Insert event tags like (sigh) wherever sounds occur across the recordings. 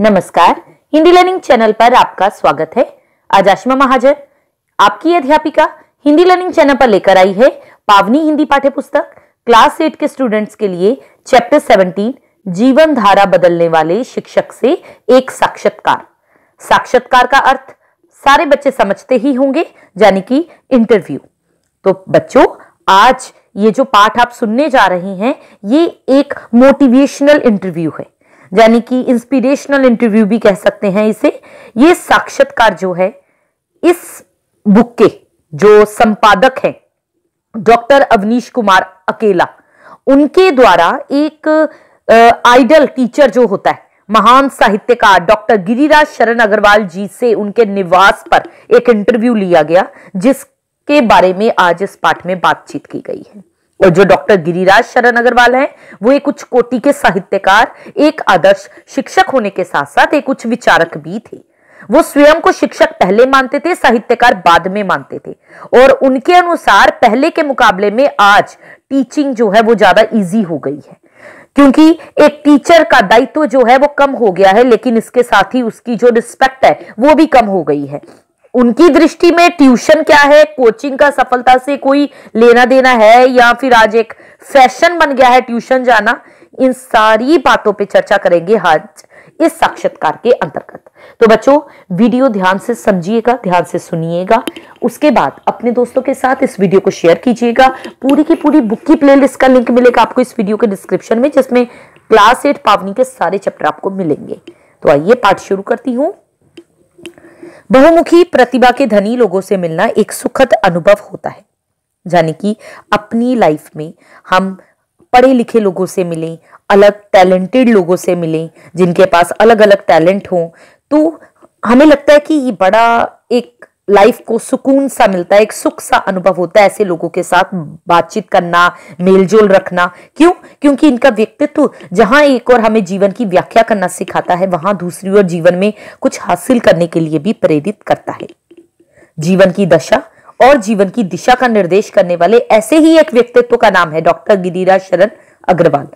नमस्कार Hindi learning channel पर आपका स्वागत है आज आशिमा महाजन आपकी अध्यापिका हिंदी लर्निंग चैनल पर लेकर आई है पावनी हिंदी पाठ्य पुस्तक क्लास एट के स्टूडेंट्स के लिए चैप्टर सेवनटीन जीवन धारा बदलने वाले शिक्षक से एक साक्षात्कार साक्षात्कार का अर्थ सारे बच्चे समझते ही होंगे यानी कि इंटरव्यू तो बच्चों आज ये जो पाठ आप सुनने जा रहे हैं ये एक मोटिवेशनल इंटरव्यू है यानी कि इंस्पिरेशनल इंटरव्यू भी कह सकते हैं इसे ये साक्षात्कार जो है इस बुक के जो संपादक हैं डॉक्टर अवनीश कुमार अकेला उनके द्वारा एक आइडल टीचर जो होता है महान साहित्यकार डॉक्टर गिरिराज शरण अग्रवाल जी से उनके निवास पर एक इंटरव्यू लिया गया जिसके बारे में आज इस पाठ में बातचीत की गई है और जो डॉक्टर गिरिराज शरण अग्रवाल हैं वो एक उच्च कोटि के साहित्यकार एक आदर्श शिक्षक होने के साथ साथ एक उच्च विचारक भी थे वो स्वयं को शिक्षक पहले मानते थे साहित्यकार बाद में मानते थे और उनके अनुसार पहले के मुकाबले में आज टीचिंग जो है वो ज्यादा इजी हो गई है क्योंकि एक टीचर का दायित्व जो है वो कम हो गया है लेकिन इसके साथ ही उसकी जो रिस्पेक्ट है वो भी कम हो गई है उनकी दृष्टि में ट्यूशन क्या है कोचिंग का सफलता से कोई लेना देना है या फिर आज एक फैशन बन गया है ट्यूशन जाना इन सारी बातों पे चर्चा करेंगे आज इस साक्षात्कार के अंतर्गत तो बच्चों वीडियो ध्यान से समझिएगा ध्यान से सुनिएगा उसके बाद अपने दोस्तों के साथ इस वीडियो को शेयर कीजिएगा पूरी की पूरी बुक की प्लेलिस्ट का लिंक मिलेगा आपको इस वीडियो के डिस्क्रिप्शन में जिसमें क्लास एट पावनी के सारे चैप्टर आपको मिलेंगे तो आइए पाठ शुरू करती हूँ बहुमुखी प्रतिभा के धनी लोगों से मिलना एक सुखद अनुभव होता है यानी कि अपनी लाइफ में हम पढ़े लिखे लोगों से मिलें अलग टैलेंटेड लोगों से मिलें जिनके पास अलग अलग टैलेंट हों तो हमें लगता है कि ये बड़ा लाइफ को सुकून सा मिलता है एक सुख सा अनुभव होता है ऐसे लोगों के साथ बातचीत करना मेलजोल रखना क्यों क्योंकि इनका व्यक्तित्व जहां एक और हमें जीवन की व्याख्या करना सिखाता है वहां दूसरी ओर जीवन में कुछ हासिल करने के लिए भी प्रेरित करता है जीवन की दशा और जीवन की दिशा का निर्देश करने वाले ऐसे ही एक व्यक्तित्व का नाम है डॉक्टर गिरिराज शरण अग्रवाल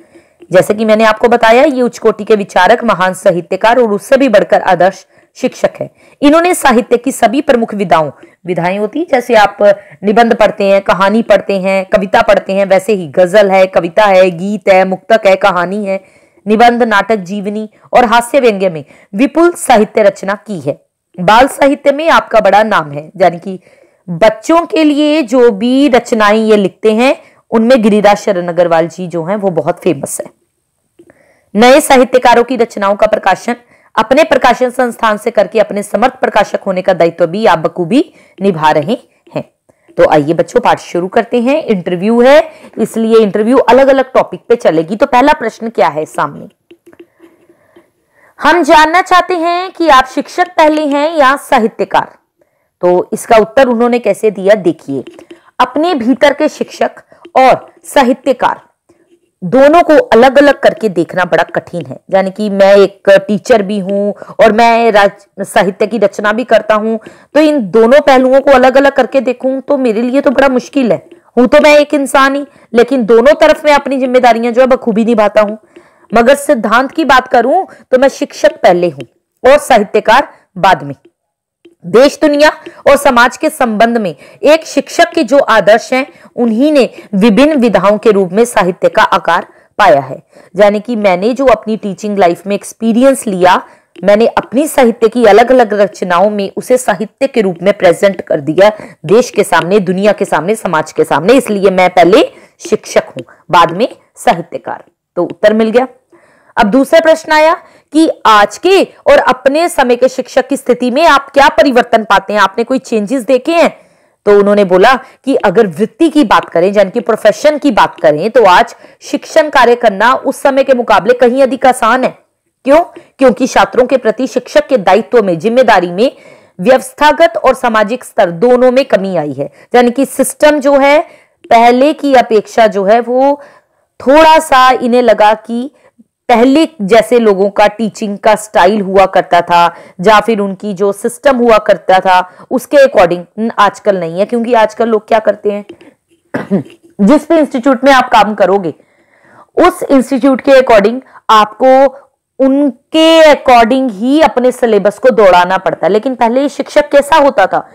जैसे कि मैंने आपको बताया ये उच्च कोटि के विचारक महान साहित्यकार और उससे भी बढ़कर आदर्श शिक्षक है इन्होंने साहित्य की सभी प्रमुख विधाओं विधाएं होती जैसे आप निबंध पढ़ते हैं कहानी पढ़ते हैं कविता पढ़ते हैं वैसे ही गजल है कविता है गीत है मुक्तक है कहानी है निबंध नाटक जीवनी और हास्य व्यंग्य में विपुल साहित्य रचना की है बाल साहित्य में आपका बड़ा नाम है यानी कि बच्चों के लिए जो भी रचनाएं ये लिखते हैं उनमें गिरिराज शरण अग्रवाल जी जो हैं वो बहुत फेमस है नए साहित्यकारों की रचनाओं का प्रकाशन अपने प्रकाशन संस्थान से करके अपने समर्थ प्रकाशक होने का दायित्व भी आप बखूबी निभा रहे हैं तो आइए बच्चों पाठ शुरू करते हैं इंटरव्यू है इसलिए इंटरव्यू अलग अलग टॉपिक पे चलेगी तो पहला प्रश्न क्या है सामने हम जानना चाहते हैं कि आप शिक्षक पहले हैं या साहित्यकार तो इसका उत्तर उन्होंने कैसे दिया देखिए अपने भीतर के शिक्षक और साहित्यकार दोनों को अलग अलग करके देखना बड़ा कठिन है यानी कि मैं एक टीचर भी हूं और मैं राज साहित्य की रचना भी करता हूं तो इन दोनों पहलुओं को अलग अलग करके देखूं तो मेरे लिए तो बड़ा मुश्किल है हूं तो मैं एक इंसान ही लेकिन दोनों तरफ मैं अपनी जिम्मेदारियां जो है बखूबी निभाता हूं मगर सिद्धांत की बात करूं तो मैं शिक्षक पहले हूं और साहित्यकार बाद में देश दुनिया और समाज के संबंध में एक शिक्षक के जो आदर्श हैं उन्हीं ने विभिन्न विधाओं के रूप में साहित्य का आकार पाया है यानी कि मैंने जो अपनी टीचिंग लाइफ में एक्सपीरियंस लिया मैंने अपनी साहित्य की अलग अलग रचनाओं में उसे साहित्य के रूप में प्रेजेंट कर दिया देश के सामने दुनिया के सामने समाज के सामने इसलिए मैं पहले शिक्षक हूं बाद में साहित्यकार तो उत्तर मिल गया अब दूसरा प्रश्न आया कि आज के और अपने समय के शिक्षक की स्थिति में आप क्या परिवर्तन पाते हैं आपने कोई चेंजेस देखे हैं तो उन्होंने बोला कि अगर वृत्ति की बात करें यानी कि प्रोफेशन की बात करें तो आज शिक्षण कार्य करना उस समय के मुकाबले कहीं अधिक आसान है क्यों क्योंकि छात्रों के प्रति शिक्षक के दायित्व में जिम्मेदारी में व्यवस्थागत और सामाजिक स्तर दोनों में कमी आई है यानी कि सिस्टम जो है पहले की अपेक्षा जो है वो थोड़ा सा इन्हें लगा कि पहले जैसे लोगों का टीचिंग का स्टाइल हुआ करता था या फिर उनकी जो सिस्टम हुआ करता था उसके अकॉर्डिंग आजकल नहीं है क्योंकि आजकल लोग क्या करते हैं (coughs) जिस भी इंस्टीट्यूट में आप काम करोगे उस इंस्टीट्यूट के अकॉर्डिंग आपको उनके अकॉर्डिंग ही अपने सिलेबस को दौड़ाना पड़ता है लेकिन पहले शिक्षक कैसा होता था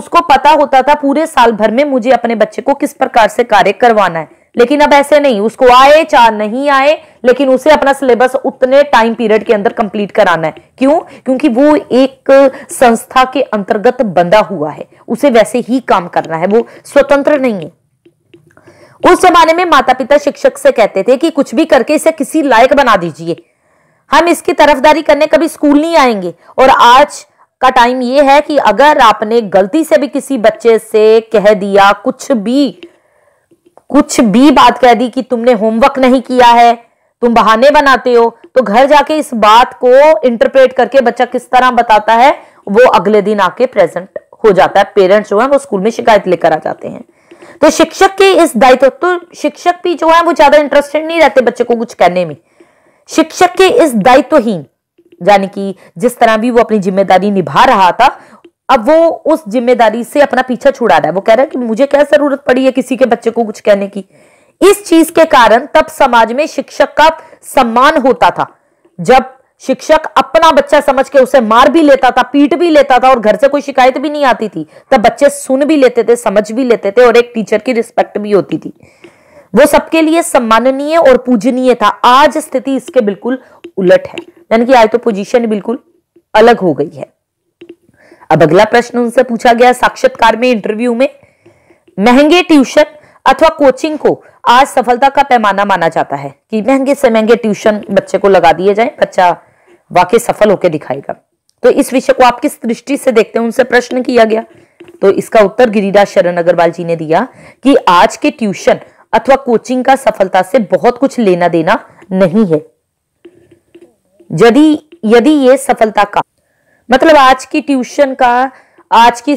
उसको पता होता था पूरे साल भर में मुझे अपने बच्चे को किस प्रकार से कार्य करवाना है लेकिन अब ऐसे नहीं उसको आए चार नहीं आए लेकिन उसे अपना सिलेबस उतने टाइम पीरियड के अंदर कंप्लीट कराना है क्यों क्योंकि वो एक संस्था के अंतर्गत बंधा हुआ है उसे वैसे ही काम करना है वो स्वतंत्र नहीं है उस जमाने में माता पिता शिक्षक से कहते थे कि कुछ भी करके इसे किसी लायक बना दीजिए हम इसकी तरफदारी करने कभी स्कूल नहीं आएंगे और आज का टाइम ये है कि अगर आपने गलती से भी किसी बच्चे से कह दिया कुछ भी कुछ भी बात कह दी कि तुमने होमवर्क नहीं किया है तुम बहाने बनाते हो तो घर जाके इस बात को इंटरप्रेट करके बच्चा किस तरह बताता है वो अगले दिन आके प्रेजेंट हो जाता है पेरेंट्स जो है वो स्कूल में शिकायत लेकर आ जाते हैं तो शिक्षक के इस दायित्व तो शिक्षक भी जो है वो ज्यादा इंटरेस्टेड नहीं रहते बच्चे को कुछ कहने में शिक्षक के इस दायित्वहीन यानी कि जिस तरह भी वो अपनी जिम्मेदारी निभा रहा था अब वो उस जिम्मेदारी से अपना पीछा छुड़ा रहा है वो कह रहा है कि मुझे क्या जरूरत पड़ी है किसी के बच्चे को कुछ कहने की इस चीज के कारण तब समाज में शिक्षक का सम्मान होता था जब शिक्षक अपना बच्चा समझ के उसे मार भी लेता था पीट भी लेता था और घर से कोई शिकायत भी नहीं आती थी तब बच्चे सुन भी लेते थे समझ भी लेते थे और एक टीचर की रिस्पेक्ट भी होती थी वो सबके लिए सम्माननीय और पूजनीय था आज स्थिति इसके बिल्कुल उलट है यानी कि आज तो पोजीशन बिल्कुल अलग हो गई है अब अगला प्रश्न उनसे पूछा गया साक्षात्कार में इंटरव्यू में महंगे ट्यूशन अथवा कोचिंग को आज सफलता का पैमाना माना जाता है कि महंगे से महंगे ट्यूशन बच्चे को लगा दिए जाए बच्चा वाकई सफल होकर दिखाएगा तो इस विषय को आप किस दृष्टि से देखते हैं उनसे प्रश्न किया गया तो इसका उत्तर गिरिराज शरण अग्रवाल जी ने दिया कि आज के ट्यूशन अथवा कोचिंग का सफलता से बहुत कुछ लेना देना नहीं है यदि यदि ये सफलता का मतलब आज की ट्यूशन का आज की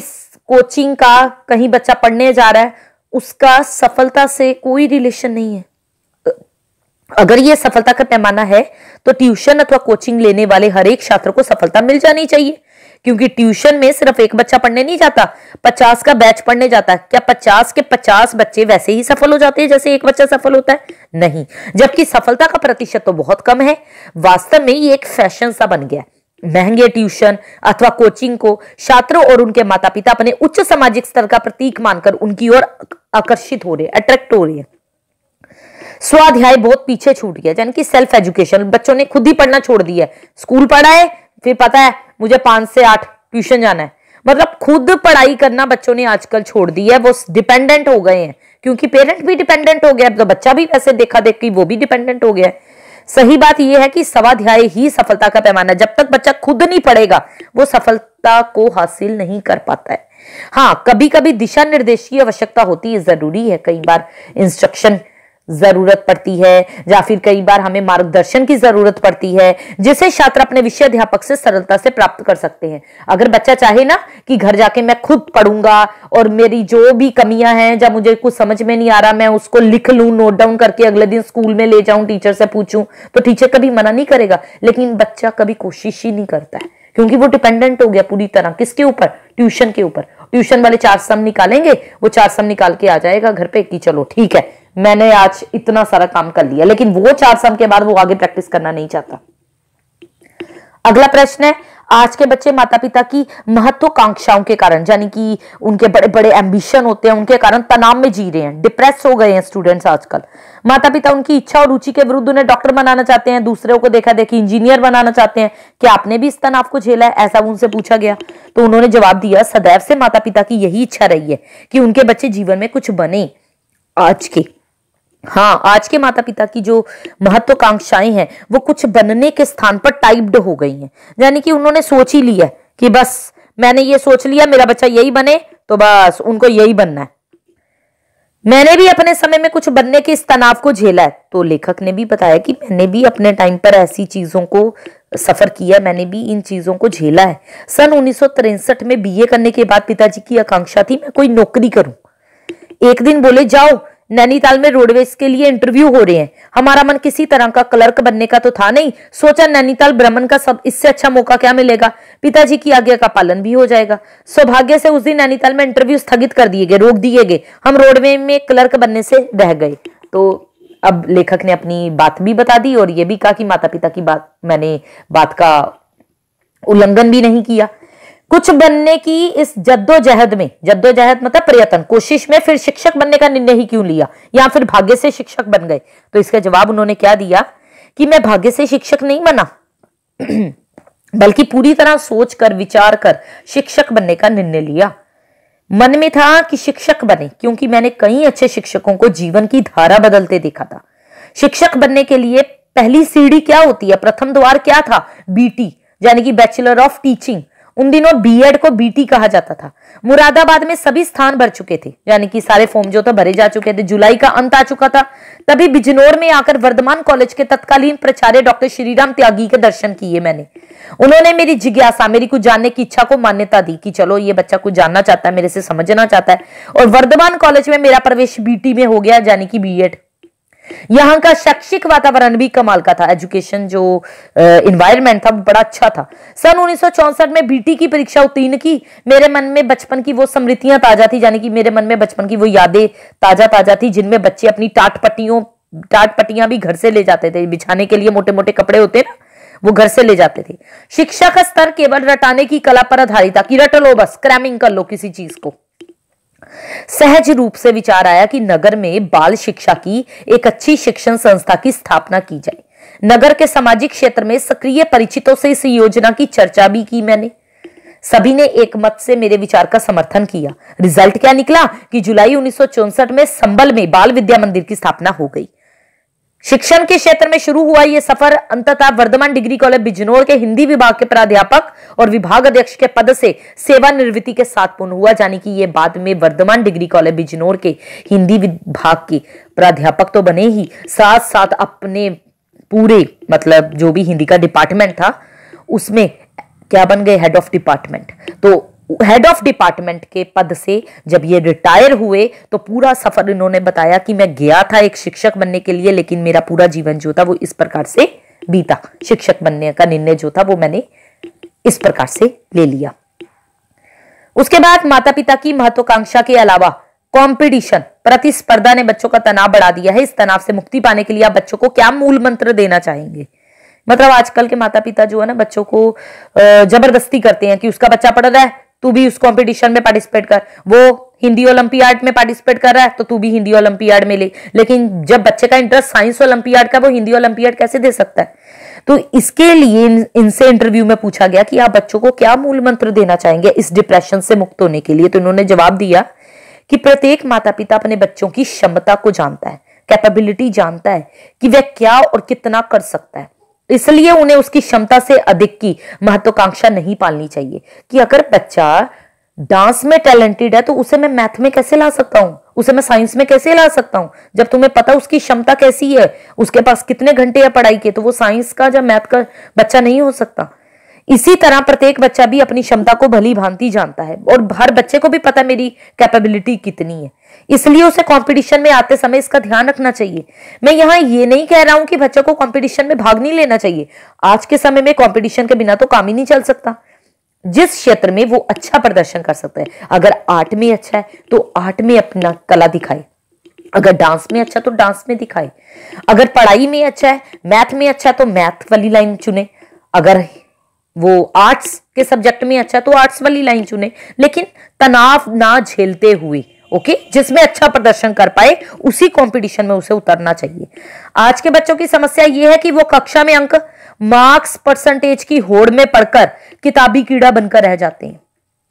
कोचिंग का कहीं बच्चा पढ़ने जा रहा है उसका सफलता से कोई रिलेशन नहीं है अगर ये सफलता का पैमाना है तो ट्यूशन अथवा कोचिंग लेने वाले हर एक छात्र को सफलता मिल जानी चाहिए क्योंकि ट्यूशन में सिर्फ एक बच्चा पढ़ने नहीं जाता पचास का बैच पढ़ने जाता है क्या पचास के पचास बच्चे वैसे ही सफल हो जाते हैं जैसे एक बच्चा सफल होता है नहीं जबकि सफलता का प्रतिशत तो बहुत कम है वास्तव में ये एक फैशन सा बन गया है महंगे ट्यूशन अथवा कोचिंग को छात्रों और उनके माता पिता अपने उच्च सामाजिक स्तर का प्रतीक मानकर उनकी ओर आकर्षित हो रहे अट्रैक्ट हो रही है स्वाध्याय बहुत पीछे छूट गया यानी कि सेल्फ एजुकेशन बच्चों ने खुद ही पढ़ना छोड़ दिया है स्कूल पढ़ा है फिर पता है मुझे पांच से आठ ट्यूशन जाना है मतलब खुद पढ़ाई करना बच्चों ने आजकल छोड़ दी है वो डिपेंडेंट हो गए हैं क्योंकि पेरेंट भी डिपेंडेंट हो गया तो बच्चा भी वैसे देखा देख के वो भी डिपेंडेंट हो गया है सही बात यह है कि स्वाध्याय ही सफलता का पैमाना जब तक बच्चा खुद नहीं पढ़ेगा वो सफलता को हासिल नहीं कर पाता है हाँ कभी कभी दिशा निर्देश की आवश्यकता होती है जरूरी है कई बार इंस्ट्रक्शन जरूरत पड़ती है या फिर कई बार हमें मार्गदर्शन की जरूरत पड़ती है जिसे छात्र अपने विषय अध्यापक से सरलता से प्राप्त कर सकते हैं अगर बच्चा चाहे ना कि घर जाके मैं खुद पढ़ूंगा और मेरी जो भी कमियां हैं जब मुझे कुछ समझ में नहीं आ रहा मैं उसको लिख लू नोट डाउन करके अगले दिन स्कूल में ले जाऊं टीचर से पूछूं तो टीचर कभी मना नहीं करेगा लेकिन बच्चा कभी कोशिश ही नहीं करता है क्योंकि वो डिपेंडेंट हो गया पूरी तरह किसके ऊपर ट्यूशन के ऊपर ट्यूशन वाले चार सम निकालेंगे वो चार सम निकाल के आ जाएगा घर पे कि चलो ठीक है मैंने आज इतना सारा काम कर लिया लेकिन वो चार सम के बाद वो आगे प्रैक्टिस करना नहीं चाहता अगला प्रश्न है आज के बच्चे माता पिता की महत्वाकांक्षाओं के कारण यानी कि उनके बड़े बड़े एम्बिशन होते हैं उनके कारण तनाव में जी रहे हैं डिप्रेस हो गए हैं स्टूडेंट्स आजकल माता पिता उनकी इच्छा और रुचि के विरुद्ध उन्हें डॉक्टर बनाना चाहते हैं दूसरों को देखा देखी इंजीनियर बनाना चाहते हैं कि आपने भी इस तनाव को झेला है ऐसा उनसे पूछा गया तो उन्होंने जवाब दिया सदैव से माता पिता की यही इच्छा रही है कि उनके बच्चे जीवन में कुछ बने आज के हाँ आज के माता पिता की जो महत्वाकांक्षाएं हैं वो कुछ बनने के स्थान पर टाइप्ड हो गई हैं यानी कि उन्होंने सोच ही लिया कि बस मैंने ये सोच लिया मेरा बच्चा यही बने तो बस उनको यही बनना है मैंने भी अपने समय में कुछ बनने के इस तनाव को झेला है तो लेखक ने भी बताया कि मैंने भी अपने टाइम पर ऐसी चीजों को सफर किया मैंने भी इन चीजों को झेला है सन उन्नीस में बीए करने के बाद पिताजी की आकांक्षा थी मैं कोई नौकरी करूं एक दिन बोले जाओ नैनीताल में रोडवेज के लिए इंटरव्यू हो रहे हैं हमारा मन किसी तरह का क्लर्क बनने का तो था नहीं सोचा नैनीताल भ्रमण का सब इससे अच्छा मौका क्या मिलेगा पिताजी की आज्ञा का पालन भी हो जाएगा सौभाग्य से उस दिन नैनीताल में इंटरव्यू स्थगित कर दिए गए रोक दिए गए हम रोडवे में क्लर्क बनने से रह गए तो अब लेखक ने अपनी बात भी बता दी और ये भी कहा कि माता पिता की बात मैंने बात का उल्लंघन भी नहीं किया कुछ बनने की इस जद्दोजहद में जद्दोजहद मतलब प्रयत्न कोशिश में फिर शिक्षक बनने का निर्णय ही क्यों लिया या फिर भाग्य से शिक्षक बन गए तो इसका जवाब उन्होंने क्या दिया कि मैं भाग्य से शिक्षक नहीं बना (clears throat) बल्कि पूरी तरह सोच कर विचार कर शिक्षक बनने का निर्णय लिया मन में था कि शिक्षक बने क्योंकि मैंने कई अच्छे शिक्षकों को जीवन की धारा बदलते देखा था शिक्षक बनने के लिए पहली सीढ़ी क्या होती है प्रथम द्वार क्या था बीटी यानी कि बैचलर ऑफ टीचिंग उन दिनों बीएड को बीटी कहा जाता था मुरादाबाद में सभी स्थान भर चुके थे यानी कि सारे फॉर्म जो था भरे जा चुके थे जुलाई का अंत आ चुका था तभी बिजनौर में आकर वर्धमान कॉलेज के तत्कालीन प्राचार्य डॉक्टर श्रीराम त्यागी के दर्शन किए मैंने उन्होंने मेरी जिज्ञासा मेरी कुछ जानने की इच्छा को मान्यता दी कि चलो ये बच्चा कुछ जानना चाहता है मेरे से समझना चाहता है और वर्धमान कॉलेज में मेरा प्रवेश बीटी में हो गया यानी कि बीएड यहाँ का शैक्षिक वातावरण भी कमाल का था एजुकेशन जो इन्वायरमेंट था बड़ा अच्छा था सन उन्नीस में बीटी की परीक्षा उत्तीर्ण की मेरे मन में बचपन की वो स्मृतियां ताजा थी यानी कि मेरे मन में बचपन की वो यादें ताजा ताजा थी जिनमें बच्चे अपनी टाट पट्टियों टाट पट्टियां भी घर से ले जाते थे बिछाने के लिए मोटे मोटे कपड़े होते ना वो घर से ले जाते थे शिक्षा का स्तर केवल रटाने की कला पर आधारित था कि रट लो बस क्रैमिंग कर लो किसी चीज को सहज रूप से विचार आया कि नगर में बाल शिक्षा की एक अच्छी शिक्षण संस्था की स्थापना की जाए नगर के सामाजिक क्षेत्र में सक्रिय परिचितों से इस योजना की चर्चा भी की मैंने सभी ने एक मत से मेरे विचार का समर्थन किया रिजल्ट क्या निकला कि जुलाई उन्नीस में संबल में बाल विद्या मंदिर की स्थापना हो गई शिक्षण के क्षेत्र में शुरू हुआ यह सफर अंततः वर्धमान डिग्री कॉलेज बिजनौर के हिंदी विभाग के प्राध्यापक और विभाग अध्यक्ष के पद से सेवानिवृत्ति के साथ पूर्ण हुआ जाने की ये बाद में वर्धमान डिग्री कॉलेज बिजनौर के हिंदी विभाग के प्राध्यापक तो बने ही साथ साथ अपने पूरे मतलब जो भी हिंदी का डिपार्टमेंट था उसमें क्या बन गए हेड ऑफ डिपार्टमेंट तो हेड ऑफ डिपार्टमेंट के पद से जब ये रिटायर हुए तो पूरा सफर इन्होंने बताया कि मैं गया था एक शिक्षक बनने के लिए लेकिन मेरा पूरा जीवन जो था वो इस प्रकार से बीता शिक्षक बनने का निर्णय जो था वो मैंने इस प्रकार से ले लिया उसके बाद माता पिता की महत्वाकांक्षा के अलावा कंपटीशन प्रतिस्पर्धा ने बच्चों का तनाव बढ़ा दिया है इस तनाव से मुक्ति पाने के लिए आप बच्चों को क्या मूल मंत्र देना चाहेंगे मतलब आजकल के माता पिता जो है ना बच्चों को जबरदस्ती करते हैं कि उसका बच्चा पढ़ रहा है तू भी उस कंपटीशन में पार्टिसिपेट कर वो हिंदी ओलंपियाड में पार्टिसिपेट कर रहा है तो तू भी हिंदी ओलंपियाड में ले लेकिन जब बच्चे का इंटरेस्ट साइंस ओलंपियाड का वो हिंदी ओलंपियाड कैसे दे सकता है तो इसके लिए इनसे इंटरव्यू में पूछा गया कि आप बच्चों को क्या मूल मंत्र देना चाहेंगे इस डिप्रेशन से मुक्त होने के लिए तो इन्होंने जवाब दिया कि प्रत्येक माता पिता अपने बच्चों की क्षमता को जानता है कैपेबिलिटी जानता है कि वह क्या और कितना कर सकता है इसलिए उन्हें उसकी क्षमता से अधिक की महत्वाकांक्षा नहीं पालनी चाहिए कि अगर बच्चा डांस में टैलेंटेड है तो उसे मैं मैथ में कैसे ला सकता हूं उसे मैं साइंस में कैसे ला सकता हूं जब तुम्हें पता उसकी क्षमता कैसी है उसके पास कितने घंटे है पढ़ाई के तो वो साइंस का या मैथ का बच्चा नहीं हो सकता इसी तरह प्रत्येक बच्चा भी अपनी क्षमता को भली भांति जानता है और हर बच्चे को भी पता है मेरी कैपेबिलिटी कितनी है इसलिए उसे कंपटीशन में आते समय इसका ध्यान रखना चाहिए मैं यहाँ ये नहीं कह रहा हूं कि बच्चों को कंपटीशन में भाग नहीं लेना चाहिए आज के समय में कंपटीशन के बिना तो काम ही नहीं चल सकता जिस क्षेत्र में वो अच्छा प्रदर्शन कर सकता है अगर आर्ट में अच्छा है तो आर्ट में अपना कला दिखाए अगर डांस में अच्छा तो डांस में दिखाए अगर पढ़ाई में अच्छा है मैथ में अच्छा है तो मैथ वाली लाइन चुने अगर वो आर्ट्स के सब्जेक्ट में अच्छा तो आर्ट्स वाली लाइन चुने लेकिन तनाव ना झेलते हुए ओके जिसमें अच्छा प्रदर्शन कर पाए उसी कंपटीशन में उसे उतरना चाहिए आज के बच्चों की समस्या यह है कि वो कक्षा में अंक मार्क्स परसेंटेज की होड़ में पढ़कर किताबी कीड़ा बनकर रह जाते हैं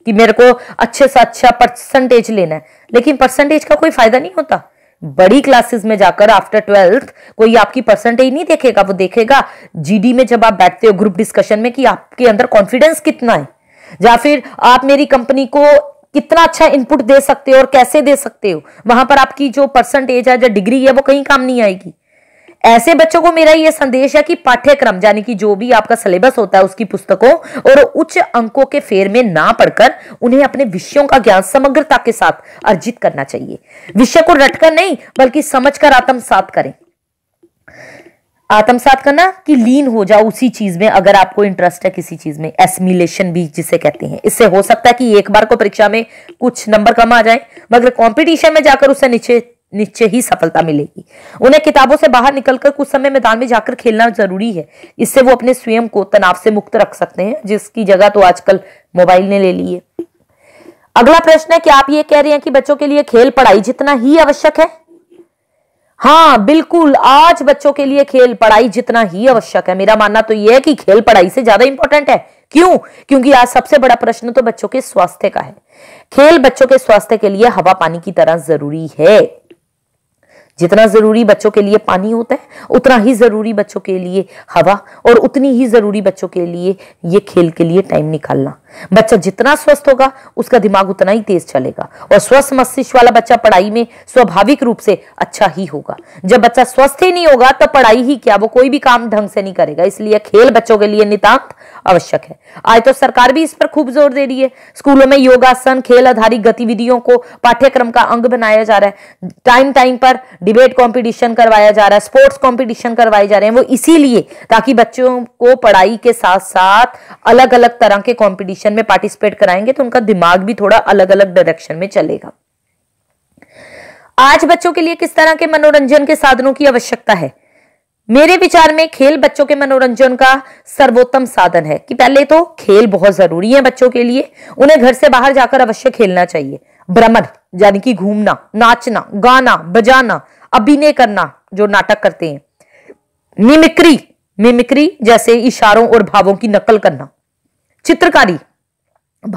कि मेरे को अच्छे से अच्छा परसेंटेज लेना है लेकिन परसेंटेज का कोई फायदा नहीं होता बड़ी क्लासेस में जाकर आफ्टर ट्वेल्थ कोई आपकी परसेंटेज नहीं देखेगा वो देखेगा जीडी में जब आप बैठते हो ग्रुप डिस्कशन में कि आपके अंदर कॉन्फिडेंस कितना है या फिर आप मेरी कंपनी को कितना अच्छा इनपुट दे सकते हो और कैसे दे सकते हो वहां पर आपकी जो परसेंटेज है जो डिग्री है वो कहीं काम नहीं आएगी ऐसे बच्चों को मेरा यह संदेश है कि पाठ्यक्रम यानी कि जो भी आपका सिलेबस होता है उसकी पुस्तकों और उच्च अंकों के फेर में ना पढ़कर उन्हें अपने विषयों का ज्ञान समग्रता के साथ अर्जित करना चाहिए विषय को रटकर नहीं बल्कि समझकर आत्मसात करें आत्मसात करना कि लीन हो जाओ उसी चीज में अगर आपको इंटरेस्ट है किसी चीज में एसमिलेशन भी जिसे कहते हैं इससे हो सकता है कि एक बार को परीक्षा में कुछ नंबर कम आ जाए मगर कंपटीशन में जाकर उसे नीचे निश्चय ही सफलता मिलेगी उन्हें किताबों से बाहर निकलकर कुछ समय मैदान में जाकर खेलना जरूरी है इससे वो अपने स्वयं को तनाव से मुक्त रख सकते हैं जिसकी जगह तो आजकल मोबाइल ने ले ली है अगला प्रश्न है कि आप ये कह रहे हैं कि बच्चों के लिए खेल पढ़ाई जितना ही आवश्यक है हाँ बिल्कुल आज बच्चों के लिए खेल पढ़ाई जितना ही आवश्यक है मेरा मानना तो यह है कि खेल पढ़ाई से ज्यादा इंपॉर्टेंट है क्यों क्योंकि आज सबसे बड़ा प्रश्न तो बच्चों के स्वास्थ्य का है खेल बच्चों के स्वास्थ्य के लिए हवा पानी की तरह जरूरी है जितना ज़रूरी बच्चों के लिए पानी होता है उतना ही ज़रूरी बच्चों के लिए हवा और उतनी ही ज़रूरी बच्चों के लिए ये खेल के लिए टाइम निकालना बच्चा जितना स्वस्थ होगा उसका दिमाग उतना ही तेज चलेगा और स्वस्थ मस्तिष्क वाला बच्चा पढ़ाई में स्वाभाविक रूप से अच्छा ही होगा जब बच्चा स्वस्थ ही नहीं होगा तब पढ़ाई ही क्या वो कोई भी काम ढंग से नहीं करेगा इसलिए खेल बच्चों के लिए नितांत आवश्यक है आज तो सरकार भी इस पर खूब जोर दे रही है स्कूलों में योगासन खेल आधारित गतिविधियों को पाठ्यक्रम का अंग बनाया जा रहा है टाइम टाइम पर डिबेट कंपटीशन करवाया जा रहा है स्पोर्ट्स कंपटीशन करवाए जा रहे हैं वो इसीलिए ताकि बच्चों को पढ़ाई के साथ साथ अलग अलग तरह के कंपटीशन में पार्टिसिपेट कराएंगे तो उनका दिमाग भी थोड़ा अलग अलग डायरेक्शन में चलेगा आज बच्चों के लिए किस तरह के मनोरंजन के साधनों की आवश्यकता है मेरे विचार में खेल बच्चों के मनोरंजन का सर्वोत्तम साधन है कि पहले तो खेल बहुत जरूरी है बच्चों के लिए उन्हें घर से बाहर जाकर अवश्य खेलना चाहिए भ्रमण यानी कि घूमना नाचना गाना बजाना अभिनय करना जो नाटक करते हैं मिमिक्री मिमिक्री जैसे इशारों और भावों की नकल करना चित्रकारी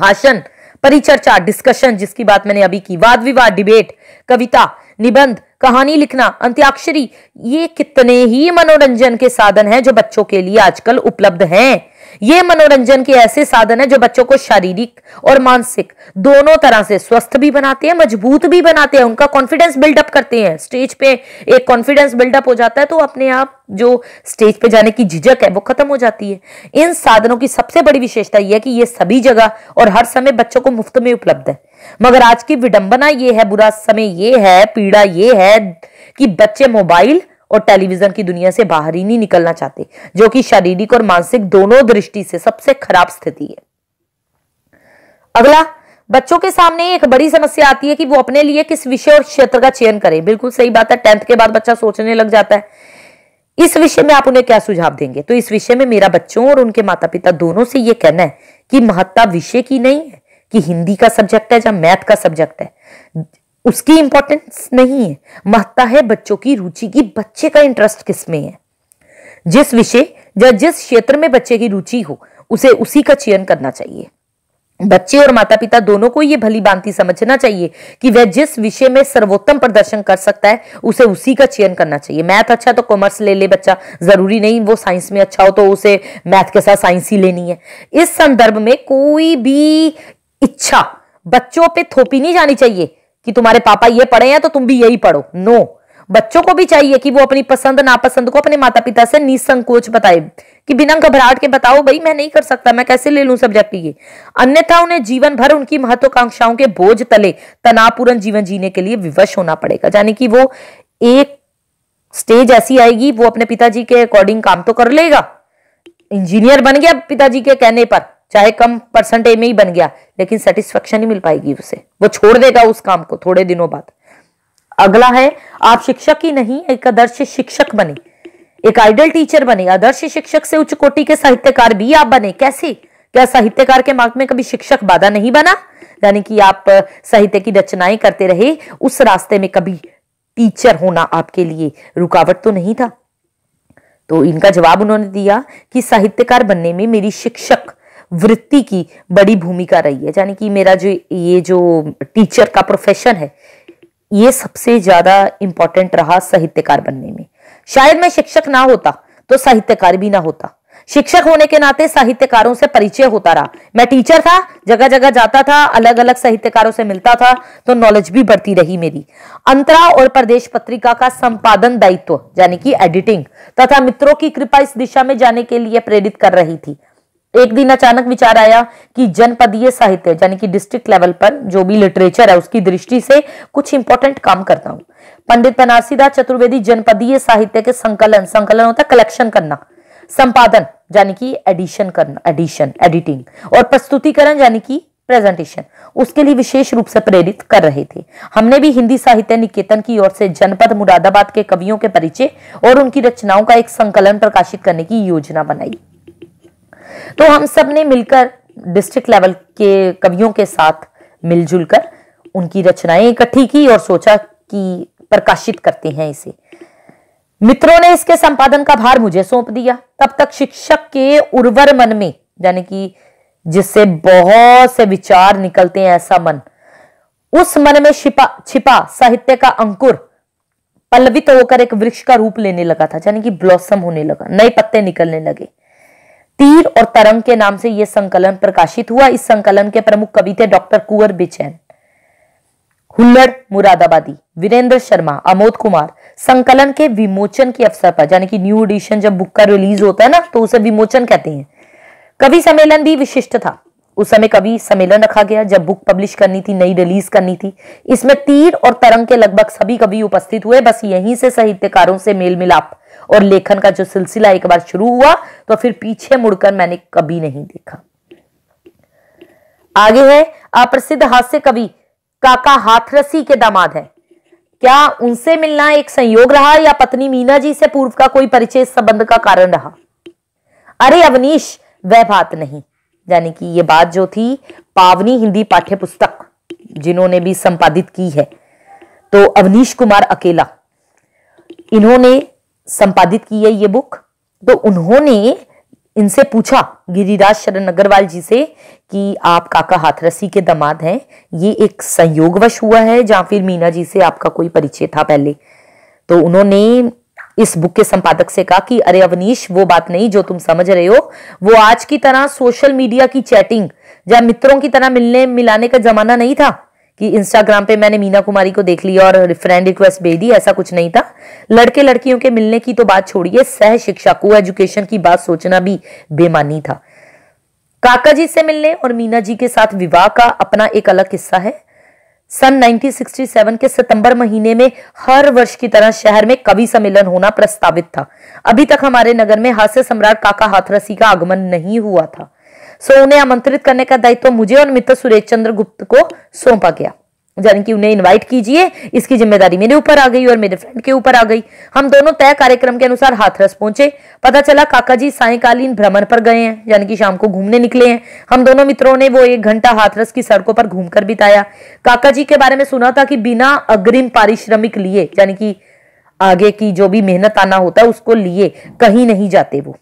भाषण परिचर्चा डिस्कशन जिसकी बात मैंने अभी की वाद विवाद डिबेट कविता निबंध कहानी लिखना अंत्याक्षरी ये कितने ही मनोरंजन के साधन हैं जो बच्चों के लिए आजकल उपलब्ध हैं ये मनोरंजन के ऐसे साधन है जो बच्चों को शारीरिक और मानसिक दोनों तरह से स्वस्थ भी बनाते हैं मजबूत भी बनाते हैं उनका कॉन्फिडेंस बिल्डअप करते हैं स्टेज पे एक कॉन्फिडेंस बिल्डअप हो जाता है तो अपने आप जो स्टेज पे जाने की झिझक है वो खत्म हो जाती है इन साधनों की सबसे बड़ी विशेषता यह है कि ये सभी जगह और हर समय बच्चों को मुफ्त में उपलब्ध है मगर आज की विडंबना ये है बुरा समय ये है पीड़ा ये है कि बच्चे मोबाइल और टेलीविजन की दुनिया से बाहर ही नहीं निकलना चाहते जो कि शारीरिक और मानसिक दोनों दृष्टि से सबसे खराब स्थिति है अगला बच्चों के सामने एक बड़ी समस्या आती है कि वो अपने लिए किस विषय और क्षेत्र का चयन करें बिल्कुल सही बात है टेंथ के बाद बच्चा सोचने लग जाता है इस विषय में आप उन्हें क्या सुझाव देंगे तो इस विषय में मेरा बच्चों और उनके माता पिता दोनों से ये कहना है कि महत्ता विषय की नहीं है कि हिंदी का सब्जेक्ट है या मैथ का सब्जेक्ट है उसकी इंपॉर्टेंस नहीं है महत्ता है बच्चों की रुचि की बच्चे का इंटरेस्ट किसमें है जिस विषय या जिस क्षेत्र में बच्चे की रुचि हो उसे उसी का चयन करना चाहिए बच्चे और माता पिता दोनों को यह भली भांति समझना चाहिए कि वह जिस विषय में सर्वोत्तम प्रदर्शन कर सकता है उसे उसी का चयन करना चाहिए मैथ अच्छा तो कॉमर्स ले ले बच्चा जरूरी नहीं वो साइंस में अच्छा हो तो उसे मैथ के साथ साइंस ही लेनी है इस संदर्भ में कोई भी इच्छा बच्चों पे थोपी नहीं जानी चाहिए कि तुम्हारे पापा ये पढ़े हैं तो तुम भी यही पढ़ो नो बच्चों को भी चाहिए कि वो अपनी पसंद नापसंद को अपने माता पिता से निसंकोच बताए कि बिना घबराहट के बताओ भाई मैं नहीं कर सकता मैं कैसे ले लूं सब्जेक्ट ये अन्यथा उन्हें जीवन भर उनकी महत्वाकांक्षाओं के बोझ तले तनावपूर्ण जीवन जीने के लिए विवश होना पड़ेगा यानी कि वो एक स्टेज ऐसी आएगी वो अपने पिताजी के अकॉर्डिंग काम तो कर लेगा इंजीनियर बन गया पिताजी के कहने पर चाहे कम परसेंटेज में ही बन गया लेकिन सेटिस्फेक्शन नहीं मिल पाएगी उसे वो छोड़ देगा उस काम को थोड़े दिनों बाद अगला है आप शिक्षक ही नहीं एक आदर्श शिक्षक बने एक आइडल टीचर बने आदर्श शिक्षक से उच्च कोटि के साहित्यकार भी आप बने कैसे क्या साहित्यकार के मार्ग में कभी शिक्षक बाधा नहीं बना यानी कि आप साहित्य की रचनाएं करते रहे उस रास्ते में कभी टीचर होना आपके लिए रुकावट तो नहीं था तो इनका जवाब उन्होंने दिया कि साहित्यकार बनने में मेरी शिक्षक वृत्ति की बड़ी भूमिका रही है यानी कि मेरा जो ये जो टीचर का प्रोफेशन है ये सबसे ज्यादा इंपॉर्टेंट रहा साहित्यकार बनने में शायद मैं शिक्षक ना होता तो साहित्यकार भी ना होता शिक्षक होने के नाते साहित्यकारों से परिचय होता रहा मैं टीचर था जगह जगह जाता था अलग अलग साहित्यकारों से मिलता था तो नॉलेज भी बढ़ती रही मेरी अंतरा और प्रदेश पत्रिका का संपादन दायित्व यानी कि एडिटिंग तथा मित्रों की कृपा इस दिशा में जाने के लिए प्रेरित कर रही थी एक दिन अचानक विचार आया कि जनपदीय साहित्य यानी कि डिस्ट्रिक्ट लेवल पर जो भी लिटरेचर है उसकी दृष्टि से कुछ इंपॉर्टेंट काम करता हूँ पंडित बनारसीदास चतुर्वेदी जनपदीय साहित्य के संकलन संकलन होता कलेक्शन करना संपादन यानी कि एडिशन करना एडिशन एडिटिंग और प्रस्तुतिकरण यानी कि प्रेजेंटेशन उसके लिए विशेष रूप से प्रेरित कर रहे थे हमने भी हिंदी साहित्य निकेतन की ओर से जनपद मुरादाबाद के कवियों के परिचय और उनकी रचनाओं का एक संकलन प्रकाशित करने की योजना बनाई तो हम सब ने मिलकर डिस्ट्रिक्ट लेवल के कवियों के साथ मिलजुल कर उनकी रचनाएं इकट्ठी की और सोचा कि प्रकाशित करते हैं इसे मित्रों ने इसके संपादन का भार मुझे सौंप दिया तब तक शिक्षक के उर्वर मन में यानी कि जिससे बहुत से विचार निकलते हैं ऐसा मन उस मन में छिपा छिपा साहित्य का अंकुर पल्लवित होकर एक वृक्ष का रूप लेने लगा था यानी कि ब्लॉसम होने लगा नए पत्ते निकलने लगे तीर और तरंग के नाम से यह संकलन प्रकाशित हुआ इस संकलन के प्रमुख कवि थे डॉक्टर कुंवर बिचैन हुल्लड़ मुरादाबादी वीरेंद्र शर्मा अमोद कुमार संकलन के विमोचन के अवसर पर यानी कि न्यू एडिशन जब बुक का रिलीज होता है ना तो उसे विमोचन कहते हैं कवि सम्मेलन भी विशिष्ट था उस समय कवि सम्मेलन रखा गया जब बुक पब्लिश करनी थी नई रिलीज करनी थी इसमें तीर और तरंग के लगभग सभी कवि उपस्थित हुए बस यहीं से साहित्यकारों से मेल मिलाप और लेखन का जो सिलसिला एक बार शुरू हुआ तो फिर पीछे मुड़कर मैंने कभी नहीं देखा आगे है अप्रसिद्ध हास्य कवि काका हाथरसी के दामाद है क्या उनसे मिलना एक संयोग रहा या पत्नी मीना जी से पूर्व का कोई परिचय संबंध का कारण रहा अरे अवनीश वह बात नहीं यानी कि यह बात जो थी पावनी हिंदी पाठ्य पुस्तक जिन्होंने भी संपादित की है तो अवनीश कुमार अकेला इन्होंने संपादित की है ये बुक तो उन्होंने इनसे पूछा गिरिराज शरण अग्रवाल जी से कि आप काका हाथरसी के दामाद हैं ये एक संयोगवश हुआ है या फिर मीना जी से आपका कोई परिचय था पहले तो उन्होंने इस बुक के संपादक से कहा कि अरे अवनीश वो बात नहीं जो तुम समझ रहे हो वो आज की तरह सोशल मीडिया की चैटिंग या मित्रों की तरह मिलने मिलाने का जमाना नहीं था कि इंस्टाग्राम पे मैंने मीना कुमारी को देख लिया और फ्रेंड रिक्वेस्ट भेज दी ऐसा कुछ नहीं था लड़के लड़कियों के मिलने की तो बात छोड़िए सह शिक्षा को एजुकेशन की बात सोचना भी बेमानी था काका जी से मिलने और मीना जी के साथ विवाह का अपना एक अलग किस्सा है सन 1967 के सितंबर महीने में हर वर्ष की तरह शहर में कवि सम्मेलन होना प्रस्तावित था अभी तक हमारे नगर में हास्य सम्राट काका हाथरसी का आगमन नहीं हुआ था सो उन्हें आमंत्रित करने का दायित्व तो मुझे और मित्र सुरेश चंद्र गुप्त को सौंपा गया यानी कि उन्हें इनवाइट कीजिए इसकी जिम्मेदारी मेरे ऊपर आ गई और मेरे फ्रेंड के ऊपर आ गई हम दोनों तय कार्यक्रम के अनुसार हाथरस पहुंचे पता चला काका जी सायकालीन भ्रमण पर गए हैं यानी कि शाम को घूमने निकले हैं हम दोनों मित्रों ने वो एक घंटा हाथरस की सड़कों पर घूमकर बिताया काका जी के बारे में सुना था कि बिना अग्रिम पारिश्रमिक लिए यानी कि आगे की जो भी मेहनत आना होता है उसको लिए कहीं नहीं जाते वो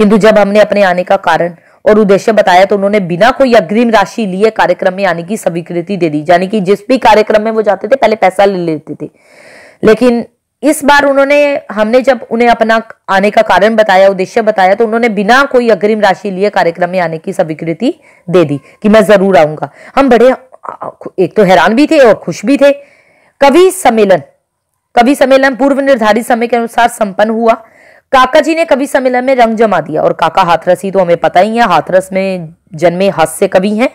किंतु जब हमने अपने आने का कारण और उद्देश्य बताया तो उन्होंने बिना कोई अग्रिम राशि लिए कार्यक्रम में आने की स्वीकृति दे दी यानी कि जिस भी कार्यक्रम में वो जाते थे पहले पैसा ले लेते थे लेकिन इस बार उन्होंने हमने जब उन्हें अपना आने का कारण बताया उद्देश्य बताया तो उन्होंने बिना कोई अग्रिम राशि लिए कार्यक्रम में आने की स्वीकृति दे दी कि मैं जरूर आऊंगा हम बड़े एक तो हैरान भी थे और खुश भी थे कवि सम्मेलन कवि सम्मेलन पूर्व निर्धारित समय के अनुसार संपन्न हुआ काका जी ने कवि सम्मेलन में रंग जमा दिया और काका ही तो हमें पता ही है हाथरस में जन्मे हास्य कवि हैं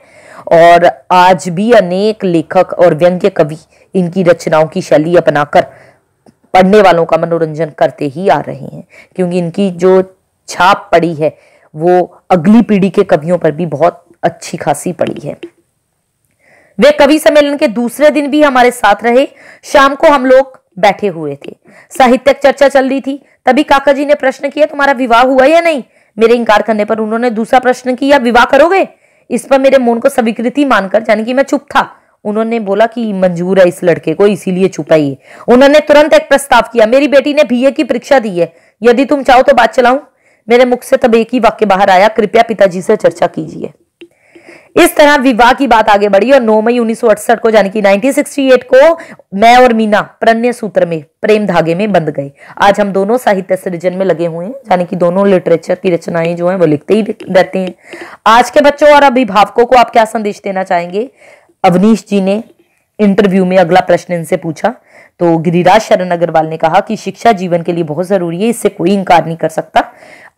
और आज भी अनेक लेखक और व्यंग्य कवि इनकी रचनाओं की शैली अपनाकर पढ़ने वालों का मनोरंजन करते ही आ रहे हैं क्योंकि इनकी जो छाप पड़ी है वो अगली पीढ़ी के कवियों पर भी बहुत अच्छी खासी पड़ी है वे कवि सम्मेलन के दूसरे दिन भी हमारे साथ रहे शाम को हम लोग बैठे हुए थे साहित्यक चर्चा चल रही थी तभी काका जी ने प्रश्न किया तुम्हारा विवाह हुआ या नहीं मेरे इंकार करने पर उन्होंने दूसरा प्रश्न किया विवाह करोगे इस पर मेरे मन को स्वीकृति मानकर यानी कि मैं चुप था उन्होंने बोला कि मंजूर है इस लड़के को इसीलिए छुपाइए उन्होंने तुरंत एक प्रस्ताव किया मेरी बेटी ने बीए की परीक्षा दी है यदि तुम चाहो तो बात चलाऊं मेरे मुख से तब एक ही वाक्य बाहर आया कृपया पिताजी से चर्चा कीजिए इस तरह विवाह की बात आगे बढ़ी और 9 मई 1968 को यानी कि 1968 को मैं और मीना प्रण्य सूत्र में प्रेम धागे में बंध गए आज हम दोनों साहित्य सृजन में लगे हुए हैं यानी कि दोनों लिटरेचर की रचनाएं जो हैं वो लिखते ही रहते हैं आज के बच्चों और अभिभावकों को आप क्या संदेश देना चाहेंगे अवनीश जी ने इंटरव्यू में अगला प्रश्न इनसे पूछा तो गिरिराज शरण अग्रवाल ने कहा कि शिक्षा जीवन के लिए बहुत जरूरी है इससे कोई इंकार नहीं कर सकता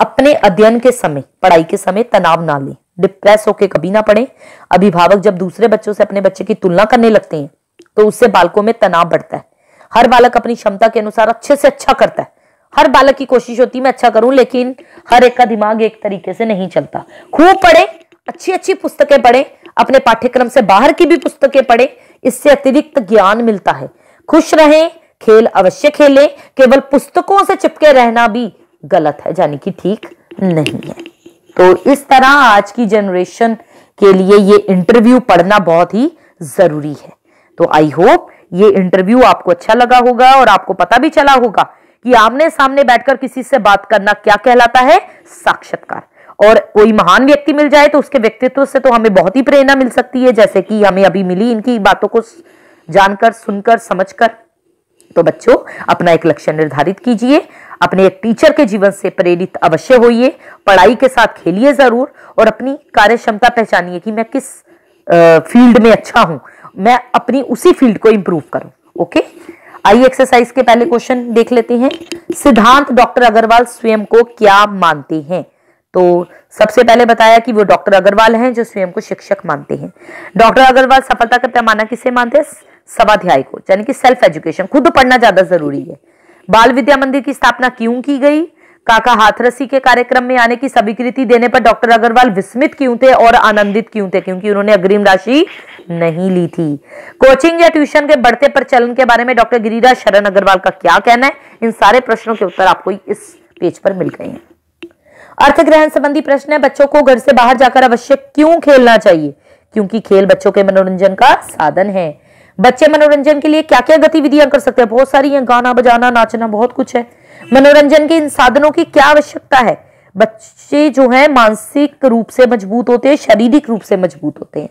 अपने अध्ययन के समय पढ़ाई के समय तनाव ना लें डिप्रेस होकर कभी ना पड़े अभिभावक जब दूसरे बच्चों से अपने बच्चे की तुलना करने लगते हैं तो उससे बालकों में तनाव बढ़ता है हर बालक अपनी क्षमता के अनुसार अच्छे से अच्छा करता है हर बालक की कोशिश होती है मैं अच्छा करूं लेकिन हर एक का दिमाग एक तरीके से नहीं चलता खूब पढ़े अच्छी अच्छी पुस्तकें पढ़े अपने पाठ्यक्रम से बाहर की भी पुस्तकें पढ़े इससे अतिरिक्त ज्ञान मिलता है खुश रहें खेल अवश्य खेलें केवल पुस्तकों से चिपके रहना भी गलत है यानी कि ठीक नहीं है तो इस तरह आज की जनरेशन के लिए ये इंटरव्यू पढ़ना बहुत ही जरूरी है तो आई होप ये इंटरव्यू आपको अच्छा लगा होगा और आपको पता भी चला होगा कि आमने सामने बैठकर किसी से बात करना क्या कहलाता है साक्षात्कार और कोई महान व्यक्ति मिल जाए तो उसके व्यक्तित्व से तो हमें बहुत ही प्रेरणा मिल सकती है जैसे कि हमें अभी मिली इनकी बातों को जानकर सुनकर समझकर तो बच्चों अपना एक लक्ष्य निर्धारित कीजिए अपने एक टीचर के जीवन से प्रेरित अवश्य होइए पढ़ाई के साथ खेलिए ज़रूर और अपनी कार्य क्षमता पहचानिए कि मैं किस फील्ड में अच्छा हूं मैं अपनी उसी फील्ड को इंप्रूव करूं ओके आई एक्सरसाइज के पहले क्वेश्चन देख लेते हैं सिद्धांत डॉक्टर अग्रवाल स्वयं को क्या मानते हैं तो सबसे पहले बताया कि वो डॉक्टर अग्रवाल हैं जो स्वयं को शिक्षक मानते हैं डॉक्टर अग्रवाल सफलता का पैमाना किसे मानते हैं सवाध्याय को यानी कि सेल्फ एजुकेशन खुद पढ़ना ज्यादा जरूरी है बाल विद्या मंदिर की स्थापना क्यों की गई काका हाथरसी के कार्यक्रम में आने की स्वीकृति देने पर डॉक्टर अग्रवाल विस्मित क्यों थे और आनंदित क्यों थे क्योंकि उन्होंने अग्रिम राशि नहीं ली थी कोचिंग या ट्यूशन के बढ़ते प्रचलन के बारे में डॉक्टर गिरिराज शरण अग्रवाल का क्या कहना है इन सारे प्रश्नों के उत्तर आपको इस पेज पर मिल गए हैं अर्थ ग्रहण संबंधी प्रश्न है बच्चों को घर से बाहर जाकर अवश्य क्यों खेलना चाहिए क्योंकि खेल बच्चों के मनोरंजन का साधन है बच्चे मनोरंजन के लिए क्या क्या गतिविधियां कर सकते हैं बहुत सारी हैं गाना बजाना नाचना बहुत कुछ है मनोरंजन के इन साधनों की क्या आवश्यकता है बच्चे जो है मानसिक रूप से मजबूत होते हैं शारीरिक रूप से मजबूत होते हैं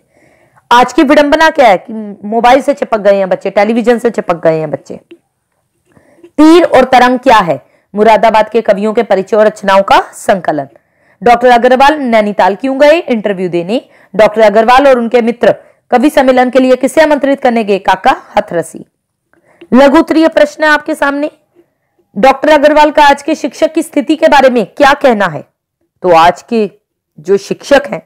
आज की विडंबना क्या है कि मोबाइल से चिपक गए हैं बच्चे टेलीविजन से चिपक गए हैं बच्चे तीर और तरंग क्या है मुरादाबाद के कवियों के परिचय और रचनाओं का संकलन डॉक्टर अग्रवाल नैनीताल क्यों गए इंटरव्यू देने डॉक्टर अग्रवाल और उनके मित्र कवि सम्मेलन के लिए किसे आमंत्रित करने गए काका हथरसी लघु उत्तरीय प्रश्न आपके सामने डॉक्टर अग्रवाल का आज के शिक्षक की स्थिति के बारे में क्या कहना है तो आज के जो शिक्षक हैं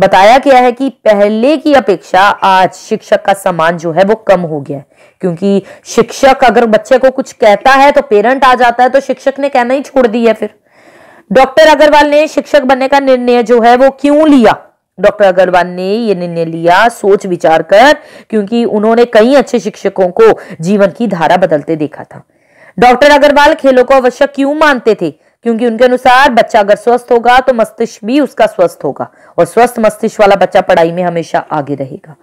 बताया गया है कि पहले की अपेक्षा आज शिक्षक का सम्मान जो है वो कम हो गया है क्योंकि शिक्षक अगर बच्चे को कुछ कहता है तो पेरेंट आ जाता है तो शिक्षक ने कहना ही छोड़ दिया फिर डॉक्टर अग्रवाल ने शिक्षक बनने का निर्णय जो है वो क्यों लिया डॉक्टर अग्रवाल ने ये निर्णय लिया सोच विचार कर क्योंकि उन्होंने कई अच्छे शिक्षकों को जीवन की धारा बदलते देखा था डॉक्टर अग्रवाल खेलों को आवश्यक क्यों मानते थे क्योंकि उनके अनुसार बच्चा अगर स्वस्थ होगा तो मस्तिष्क भी उसका स्वस्थ होगा और स्वस्थ मस्तिष्क वाला बच्चा पढ़ाई में हमेशा आगे रहेगा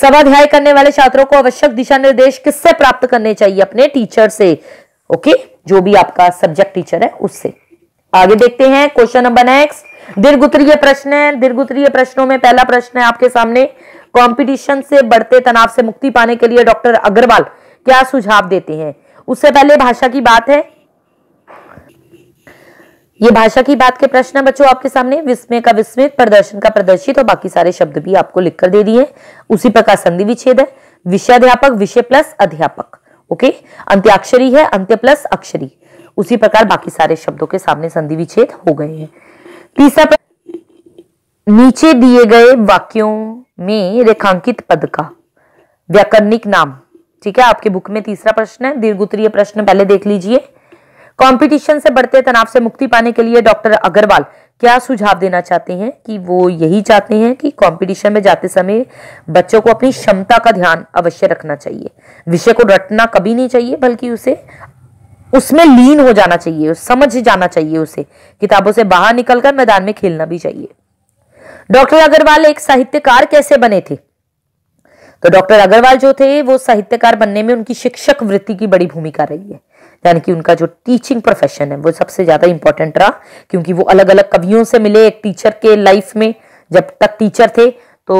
स्वाध्याय करने वाले छात्रों को आवश्यक दिशा निर्देश किससे प्राप्त करने चाहिए अपने टीचर से ओके जो भी आपका सब्जेक्ट टीचर है उससे आगे देखते हैं क्वेश्चन नंबर नेक्स्ट दीर्घ प्रश्न है दीर्घुत्रीय प्रश्नों में पहला प्रश्न है आपके सामने कंपटीशन से बढ़ते तनाव से मुक्ति पाने के लिए डॉक्टर अग्रवाल क्या सुझाव देते हैं उससे पहले भाषा की बात है ये भाषा की बात के प्रश्न बच्चों आपके सामने विस्मय का विस्मित प्रदर्शन का प्रदर्शित और बाकी सारे शब्द भी आपको लिखकर दे दिए उसी प्रकार संधि विच्छेद है विषय अध्यापक विषय प्लस अध्यापक ओके अंत्याक्षरी है अंत्य प्लस अक्षरी उसी प्रकार बाकी सारे शब्दों के सामने संधि विच्छेद हो गए हैं तीसरा नीचे दिए गए वाक्यों में रेखांकित पद का व्याकरणिक नाम ठीक है आपके बुक में तीसरा प्रश्न है दीर्घ उत्तरीय प्रश्न पहले देख लीजिए कंपटीशन से बढ़ते तनाव से मुक्ति पाने के लिए डॉक्टर अग्रवाल क्या सुझाव देना चाहते हैं कि वो यही चाहते हैं कि कंपटीशन में जाते समय बच्चों को अपनी क्षमता का ध्यान अवश्य रखना चाहिए विषय को रटना कभी नहीं चाहिए बल्कि उसे उसमें लीन हो जाना चाहिए समझ जाना चाहिए उसे किताबों से बाहर निकलकर मैदान में खेलना भी चाहिए डॉक्टर अग्रवाल एक साहित्यकार कैसे बने थे तो डॉक्टर अग्रवाल जो थे वो साहित्यकार बनने में उनकी शिक्षक वृत्ति की बड़ी भूमिका रही है यानी कि उनका जो टीचिंग प्रोफेशन है वो सबसे ज्यादा इंपॉर्टेंट रहा क्योंकि वो अलग अलग कवियों से मिले एक टीचर के लाइफ में जब तक टीचर थे तो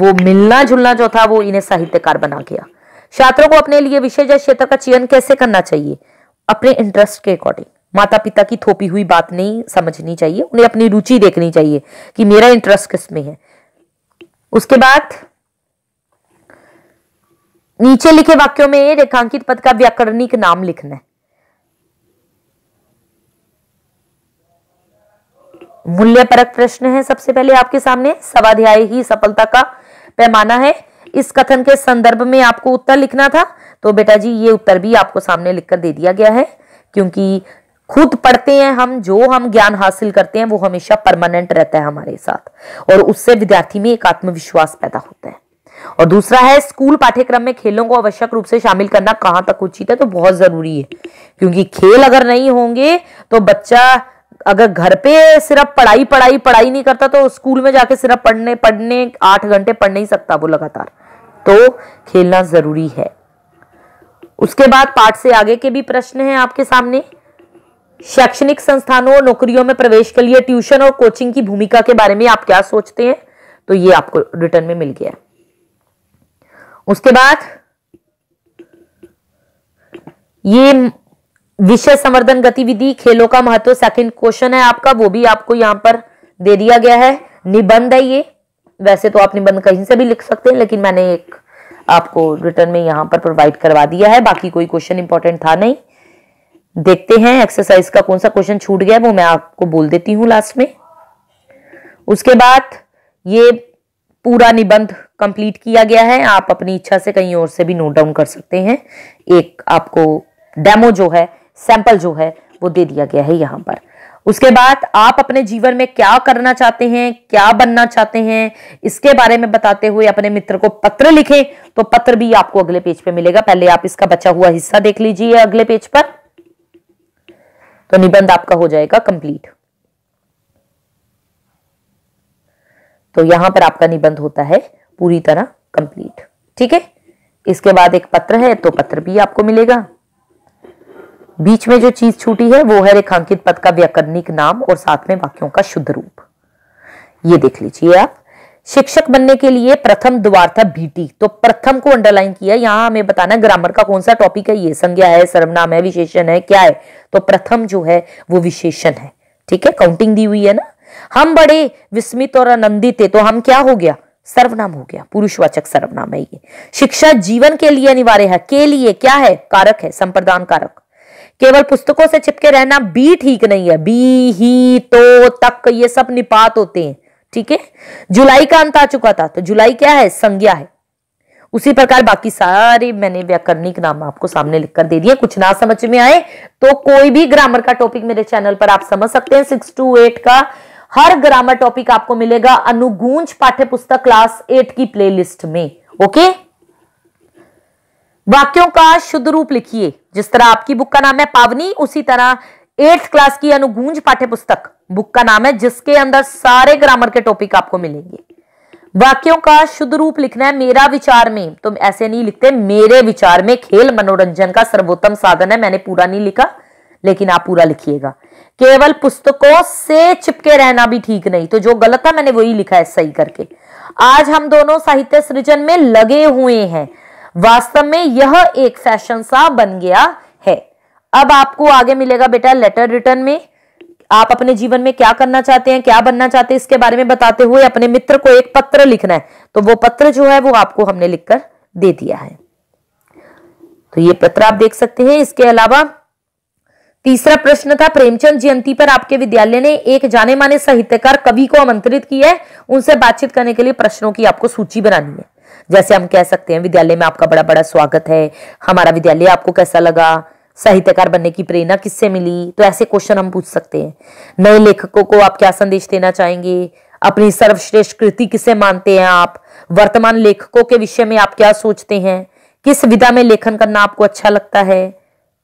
वो मिलना जुलना जो था वो इन्हें साहित्यकार बना गया छात्रों को अपने लिए विषय या क्षेत्र का चयन कैसे करना चाहिए अपने इंटरेस्ट के अकॉर्डिंग माता पिता की थोपी हुई बात नहीं समझनी चाहिए उन्हें अपनी रुचि देखनी चाहिए कि मेरा इंटरेस्ट किस में है उसके बाद नीचे लिखे वाक्यों में रेखांकित पद का व्याकरणिक नाम लिखना है मूल्य परक प्रश्न है सबसे पहले आपके सामने सवाध्याय ही सफलता का पैमाना है इस कथन के संदर्भ में आपको उत्तर लिखना था तो बेटा जी ये उत्तर भी आपको सामने लिखकर दे दिया गया है क्योंकि खुद पढ़ते हैं हम जो हम ज्ञान हासिल करते हैं वो हमेशा परमानेंट रहता है हमारे साथ और उससे विद्यार्थी में एक आत्मविश्वास पैदा होता है और दूसरा है स्कूल पाठ्यक्रम में खेलों को आवश्यक रूप से शामिल करना कहाँ तक उचित है तो बहुत जरूरी है क्योंकि खेल अगर नहीं होंगे तो बच्चा अगर घर पे सिर्फ पढ़ाई पढ़ाई पढ़ाई नहीं करता तो स्कूल में जाके सिर्फ पढ़ने पढ़ने आठ घंटे पढ़ नहीं सकता वो लगातार तो खेलना जरूरी है उसके बाद पाठ से आगे के भी प्रश्न हैं आपके सामने शैक्षणिक संस्थानों और नौकरियों में प्रवेश के लिए ट्यूशन और कोचिंग की भूमिका के बारे में आप क्या सोचते हैं तो ये आपको रिटर्न में मिल गया उसके बाद ये विषय संवर्धन गतिविधि खेलों का महत्व सेकंड क्वेश्चन है आपका वो भी आपको यहां पर दे दिया गया है निबंध है ये वैसे तो आप निबंध कहीं से भी लिख सकते हैं लेकिन मैंने एक आपको रिटर्न में यहाँ पर प्रोवाइड करवा दिया है बाकी कोई क्वेश्चन इंपॉर्टेंट था नहीं देखते हैं एक्सरसाइज का कौन सा क्वेश्चन छूट गया वो मैं आपको बोल देती हूँ लास्ट में उसके बाद ये पूरा निबंध कंप्लीट किया गया है आप अपनी इच्छा से कहीं और से भी नोट डाउन कर सकते हैं एक आपको डेमो जो है सैंपल जो है वो दे दिया गया है यहाँ पर उसके बाद आप अपने जीवन में क्या करना चाहते हैं क्या बनना चाहते हैं इसके बारे में बताते हुए अपने मित्र को पत्र लिखें तो पत्र भी आपको अगले पेज पे मिलेगा पहले आप इसका बचा हुआ हिस्सा देख लीजिए अगले पेज पर तो निबंध आपका हो जाएगा कंप्लीट तो यहां पर आपका निबंध होता है पूरी तरह कंप्लीट ठीक है इसके बाद एक पत्र है तो पत्र भी आपको मिलेगा बीच में जो चीज छूटी है वो है रेखांकित पद का व्याकरणिक नाम और साथ में वाक्यों का शुद्ध रूप ये देख लीजिए आप शिक्षक बनने के लिए प्रथम द्वार था बीटी तो प्रथम को अंडरलाइन किया यहां हमें बताना ग्रामर का कौन सा टॉपिक है ये संज्ञा है सर्वनाम है विशेषण है क्या है तो प्रथम जो है वो विशेषण है ठीक है काउंटिंग दी हुई है ना हम बड़े विस्मित और आनंदित थे तो हम क्या हो गया सर्वनाम हो गया पुरुषवाचक सर्वनाम है ये शिक्षा जीवन के लिए अनिवार्य है के लिए क्या है कारक है संप्रदान कारक केवल पुस्तकों से छिपके रहना बी ठीक नहीं है बी ही तो तक ये सब निपात होते हैं ठीक है जुलाई का अंत आ चुका था तो जुलाई क्या है संज्ञा है उसी प्रकार बाकी सारे मैंने व्याकरणिक नाम आपको सामने लिखकर दे दिए कुछ ना समझ में आए तो कोई भी ग्रामर का टॉपिक मेरे चैनल पर आप समझ सकते हैं सिक्स टू एट का हर ग्रामर टॉपिक आपको मिलेगा अनुगूंज पाठ्य पुस्तक क्लास एट की प्लेलिस्ट में ओके वाक्यों का शुद्ध रूप लिखिए जिस तरह आपकी बुक का नाम है पावनी उसी तरह एट्थ क्लास की अनुगूंज पाठ्य पुस्तक बुक का नाम है जिसके अंदर सारे ग्रामर के टॉपिक आपको मिलेंगे वाक्यों का शुद्ध रूप लिखना है मेरा विचार में तो ऐसे नहीं लिखते मेरे विचार में खेल मनोरंजन का सर्वोत्तम साधन है मैंने पूरा नहीं लिखा लेकिन आप पूरा लिखिएगा केवल पुस्तकों से चिपके रहना भी ठीक नहीं तो जो गलत था मैंने वही लिखा है सही करके आज हम दोनों साहित्य सृजन में लगे हुए हैं वास्तव में यह एक फैशन सा बन गया है अब आपको आगे मिलेगा बेटा लेटर रिटर्न में आप अपने जीवन में क्या करना चाहते हैं क्या बनना चाहते हैं इसके बारे में बताते हुए अपने मित्र को एक पत्र लिखना है तो वो पत्र जो है वो आपको हमने लिखकर दे दिया है तो ये पत्र आप देख सकते हैं इसके अलावा तीसरा प्रश्न था प्रेमचंद जयंती पर आपके विद्यालय ने एक जाने माने साहित्यकार कवि को आमंत्रित किया है उनसे बातचीत करने के लिए प्रश्नों की आपको सूची बनानी है जैसे हम कह सकते हैं विद्यालय में आपका बड़ा बड़ा स्वागत है हमारा विद्यालय आपको कैसा लगा साहित्यकार बनने की प्रेरणा किससे मिली तो ऐसे क्वेश्चन हम पूछ सकते हैं नए लेखकों को आप क्या संदेश देना चाहेंगे अपनी सर्वश्रेष्ठ कृति किसे मानते हैं आप वर्तमान लेखकों के विषय में आप क्या सोचते हैं किस विधा में लेखन करना आपको अच्छा लगता है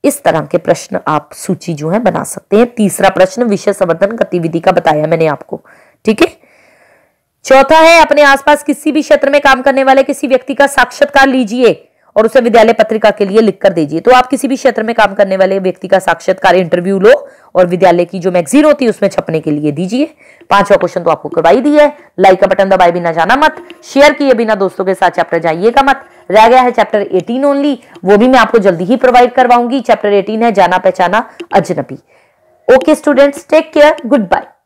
इस तरह के प्रश्न आप सूची जो है बना सकते हैं तीसरा प्रश्न विषय संवर्धन गतिविधि का बताया मैंने आपको ठीक है चौथा है अपने आसपास किसी भी क्षेत्र में काम करने वाले किसी व्यक्ति का साक्षात्कार लीजिए और उसे विद्यालय पत्रिका के लिए लिख कर दीजिए तो आप किसी भी क्षेत्र में काम करने वाले व्यक्ति का साक्षात्कार इंटरव्यू लो और विद्यालय की जो मैगजीन होती है उसमें छपने के लिए दीजिए पांचवा क्वेश्चन तो आपको करवाई दी है लाइक का बटन दबाए बिना जाना मत शेयर किए बिना दोस्तों के साथ चैप्टर जाइएगा मत रह गया है चैप्टर एटीन ओनली वो भी मैं आपको जल्दी ही प्रोवाइड करवाऊंगी चैप्टर एटीन है जाना पहचाना अजनबी okay students take care good bye